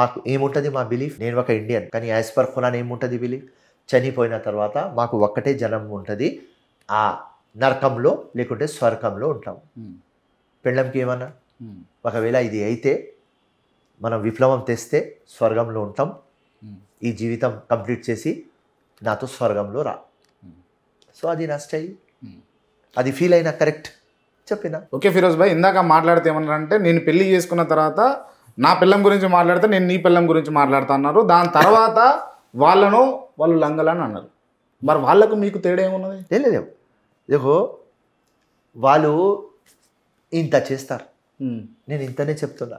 మాకు ఏముంటుంది మా బిలీఫ్ నేను ఒక ఇండియన్ కానీ యాజ్ పర్ ఫులాన్ ఏముంటుంది బిలీఫ్ చనిపోయిన తర్వాత మాకు ఒక్కటే జనం ఉంటుంది ఆ నరకంలో లేకుంటే స్వర్గంలో ఉంటాం hmm. పెళ్ళంకి ఏమన్నా hmm. ఒకవేళ ఇది అయితే మనం విప్లవం తెస్తే స్వర్గంలో ఉంటాం hmm. ఈ జీవితం కంప్లీట్ చేసి నాతో స్వర్గంలో రా సో అది నష్ట అది ఫీల్ అయినా కరెక్ట్ చెప్పిన ఓకే ఫిరోజ్ భాయ్ ఇందాక మాట్లాడితే ఏమన్నారంటే నేను పెళ్ళి చేసుకున్న తర్వాత నా పిల్లం గురించి మాట్లాడితే నేను నీ పిల్లం గురించి మాట్లాడతా అన్నారు దాని తర్వాత వాళ్ళను వాళ్ళు లంగలని అన్నారు మరి వాళ్ళకు మీకు తేడా ఏమున్నది తెలియదు ఏహో వాళ్ళు ఇంత చేస్తారు నేను ఇంతనే చెప్తున్నా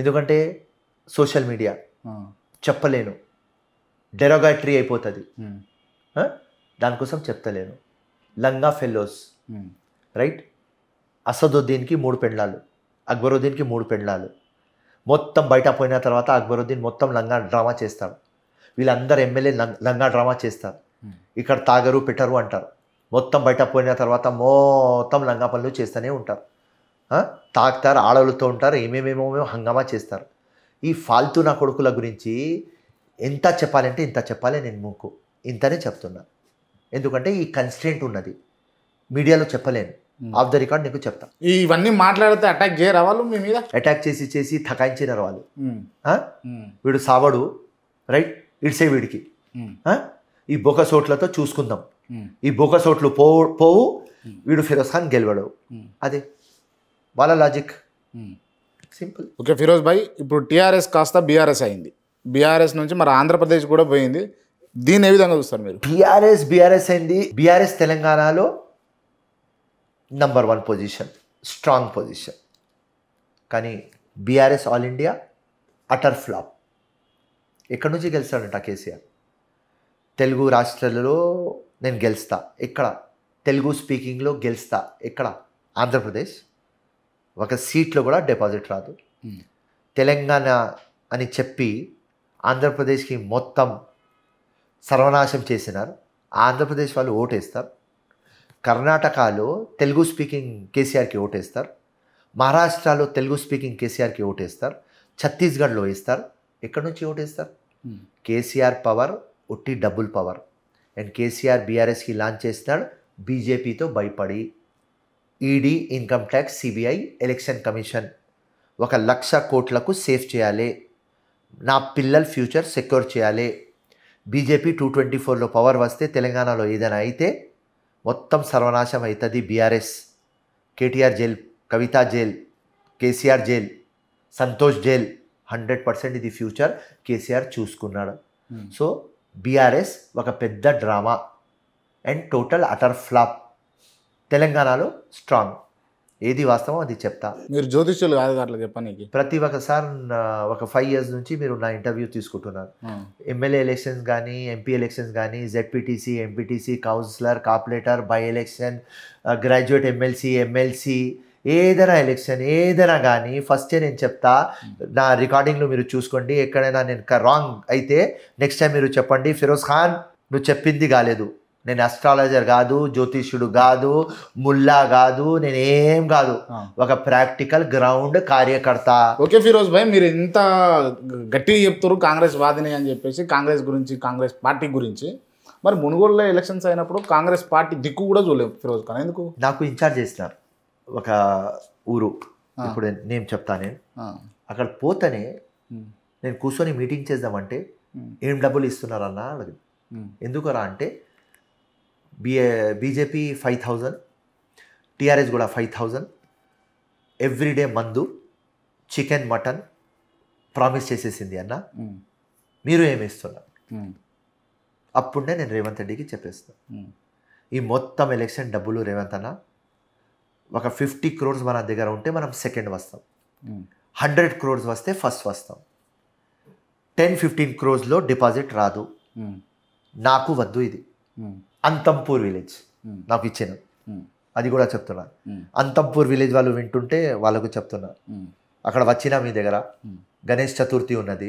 ఎందుకంటే సోషల్ మీడియా చెప్పలేను డెరోగాటరీ అయిపోతుంది దానికోసం చెప్తలేను లంగా ఫెల్లోస్ రైట్ అసదుద్దీన్కి మూడు పెండ్లాలు అక్బరుద్దీన్కి మూడు పెండ్లాలు మొత్తం బయట పోయిన తర్వాత అక్బరుద్దీన్ మొత్తం లంగా డ్రామా చేస్తాడు వీళ్ళందరూ ఎమ్మెల్యే లంగా డ్రామా చేస్తారు ఇక్కడ తాగరు పెట్టరు అంటారు మొత్తం బయట పోయిన తర్వాత మొత్తం లంగా పనులు చేస్తూనే ఉంటారు తాగుతారు ఆడవులతో ఉంటారు ఏమేమేమో హంగామా చేస్తారు ఈ ఫాల్తూ నా కొడుకుల గురించి ఎంత చెప్పాలంటే ఇంత చెప్పాలి నేను ముక్కు ఇంతనే చెప్తున్నా ఎందుకంటే ఈ కన్స్టెంట్ ఉన్నది మీడియాలో చెప్పలేను ఆఫ్ ద రికార్డ్ నీకు చెప్తా ఇవన్నీ మాట్లాడితే అటాక్ చేయరా వాళ్ళు మీ మీద అటాక్ చేసి చేసి థకాయించినారు వాళ్ళు hmm. hmm. వీడు సావడు రైట్ ఇడ్సే వీడికి hmm. ఈ బొక సోట్లతో చూసుకుందాం ఈ బొక సోట్లు పోవు పోవు వీడు ఫిరోజ్ ఖాన్ గెలవడు అదే వాళ్ళ లాజిక్ సింపుల్ ఓకే ఫిరోజ్ భాయ్ ఇప్పుడు టీఆర్ఎస్ కాస్త బీఆర్ఎస్ అయింది బీఆర్ఎస్ నుంచి మరి ఆంధ్రప్రదేశ్ కూడా పోయింది దీన్ని ఏ విధంగా చూస్తారు మీరు టీఆర్ఎస్ బీఆర్ఎస్ అయింది బీఆర్ఎస్ తెలంగాణలో number one position strong position కానీ BRS all India utter flop ఎక్కడి నుంచి గెలుస్తాడంట కేసీఆర్ తెలుగు రాష్ట్రాలలో నేను గెలుస్తా ఎక్కడ తెలుగు స్పీకింగ్లో గెలుస్తా ఎక్కడ ఆంధ్రప్రదేశ్ ఒక సీట్లో కూడా డిపాజిట్ రాదు hmm. తెలంగాణ అని చెప్పి ఆంధ్రప్రదేశ్కి మొత్తం సర్వనాశం చేసినారు ఆంధ్రప్రదేశ్ వాళ్ళు ఓటేస్తారు కర్ణాటకలో తెలుగు స్పీకింగ్ కేసీఆర్కి ఓటేస్తారు మహారాష్ట్రలో తెలుగు స్పీకింగ్ కేసీఆర్కి ఓటేస్తారు ఛత్తీస్గఢ్లో వేస్తారు ఎక్కడి నుంచి ఓటేస్తారు కేసీఆర్ పవర్ ఒట్టి డబుల్ పవర్ అండ్ కేసీఆర్ బీఆర్ఎస్కి లాంచ్ చేస్తాడు బీజేపీతో భయపడి ED income tax CBI election commission ఒక లక్ష కోట్లకు సేఫ్ చేయాలి నా పిల్లల ఫ్యూచర్ సెక్యూర్ చేయాలి బీజేపీ టూ ట్వంటీ ఫోర్లో పవర్ వస్తే తెలంగాణలో ఏదైనా అయితే మొత్తం సర్వనాశం అవుతుంది BRS KTR jail Kavitha jail KCR jail Santosh jail hundred percent ఇది ఫ్యూచర్ కేసీఆర్ చూసుకున్నాడు hmm. సో బీఆర్ఎస్ ఒక పెద్ద drama and total utter flop తెలంగాణలో స్ట్రాంగ్ ఏది వాస్తవం అది చెప్తా మీరు జ్యోతిష్యులు కాదు అట్లా చెప్పాను ప్రతి ఒక్కసారి ఒక ఫైవ్ ఇయర్స్ నుంచి మీరు నా ఇంటర్వ్యూ తీసుకుంటున్నారు ఎమ్మెల్యే ఎలక్షన్స్ కానీ ఎంపీ ఎలక్షన్స్ కానీ ZPTC MPTC councillor corporator by election graduate MLC MLC ఏదైనా ఎలక్షన్ ఏదైనా కానీ ఫస్ట్ నేను చెప్తా hmm. నా రికార్డింగ్లో మీరు చూసుకోండి ఎక్కడైనా నేను రాంగ్ అయితే నెక్స్ట్ టైం మీరు చెప్పండి ఫిరోజ్ ఖాన్ నువ్వు చెప్పింది కాలేదు నేను అస్ట్రాలజర్ కాదు జ్యోతిష్యుడు కాదు ముల్లా కాదు నేనేం కాదు ఒక ప్రాక్టికల్ గ్రౌండ్ కార్యకర్త ఓకే ఫిరోజ్ భాయ్ మీరు ఎంత గట్టిగా చెప్తారు కాంగ్రెస్ వాదిని అని చెప్పేసి కాంగ్రెస్ గురించి కాంగ్రెస్ పార్టీ గురించి మరి మునుగోడులో ఎలక్షన్స్ అయినప్పుడు కాంగ్రెస్ పార్టీ దిక్కు కూడా చూడలేదు ఫిరోజ్ ఖాన్ ఎందుకు నాకు ఇన్ఛార్జ్ చేసినారు ఒక ఊరు ఇప్పుడు నేను చెప్తా నేను అక్కడ పోతేనే నేను కూర్చొని మీటింగ్ చేద్దామంటే ఏం డబ్బులు ఇస్తున్నారన్నా అడిగింది ఎందుకరా అంటే బిఏ బీజేపీ ఫైవ్ థౌజండ్ టీఆర్ఎస్ కూడా ఫైవ్ థౌజండ్ ఎవ్రీడే మందు చికెన్ మటన్ ప్రామిస్ చేసేసింది అన్న మీరు ఏమిస్తున్నారు అప్పుడే నేను రేవంత్ రెడ్డికి చెప్పేస్తాను ఈ మొత్తం ఎలక్షన్ డబ్బులు రేవంత్ అన్న ఒక ఫిఫ్టీ క్రోర్స్ మన దగ్గర ఉంటే మనం సెకండ్ వస్తాం హండ్రెడ్ క్రోర్స్ వస్తే ఫస్ట్ వస్తాం టెన్ ఫిఫ్టీన్ క్రోర్స్లో డిపాజిట్ రాదు నాకు వద్దు ఇది అంతంపూర్ విలేజ్ నాకు ఇచ్చాను అది కూడా చెప్తున్నా అంతంపూర్ విలేజ్ వాళ్ళు వింటుంటే వాళ్ళకు చెప్తున్నా అక్కడ వచ్చిన మీ దగ్గర గణేష్ చతుర్థి ఉన్నది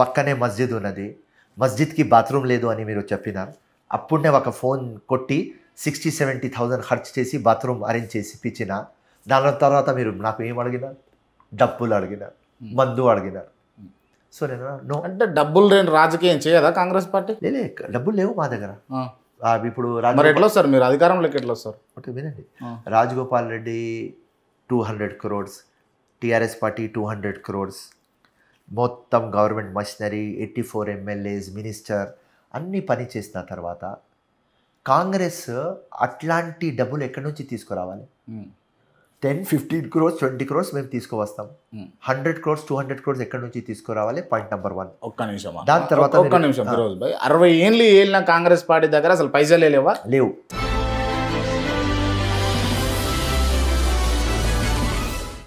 పక్కనే మస్జిద్ ఉన్నది మస్జిద్కి బాత్రూమ్ లేదు అని మీరు చెప్పినారు అప్పుడే ఒక ఫోన్ కొట్టి సిక్స్టీ సెవెంటీ థౌజండ్ ఖర్చు చేసి బాత్రూమ్ అరేంజ్ చేసి ఇప్పించిన దాని తర్వాత మీరు నాకు ఏం అడిగినారు డబ్బులు అడిగినారు మందు అడిగినారు సో నేను అంటే డబ్బులు రాజకీయం చేయదా కాంగ్రెస్ పార్టీ లేదు డబ్బులు లేవు మా దగ్గర ఇప్పుడు ఎట్లా సార్ మీరు అధికారంలోకి ఎట్లా సార్ ఓకే వినండి Rajagopal Reddy two hundred crores TRS party two hundred crores మొత్తం government machinery eighty four MLAs minister అన్నీ పని చేసిన తర్వాత కాంగ్రెస్ అట్లాంటి డబ్బులు ఎక్కడి నుంచి తీసుకురావాలి ten fifteen crores twenty crores మేము తీసుకువస్తాం hmm. Hundred crores two hundred crores ఎక్కడి నుంచి తీసుకురావాలి పాయింట్ నెంబర్ వన్ ఒక్క నిమిషం దాని తర్వాత ఒక్క నిమిషం అరవై ఏళ్ళు ఏళ్ళిన కాంగ్రెస్ పార్టీ దగ్గర అసలు పైసలే లేవా లేవు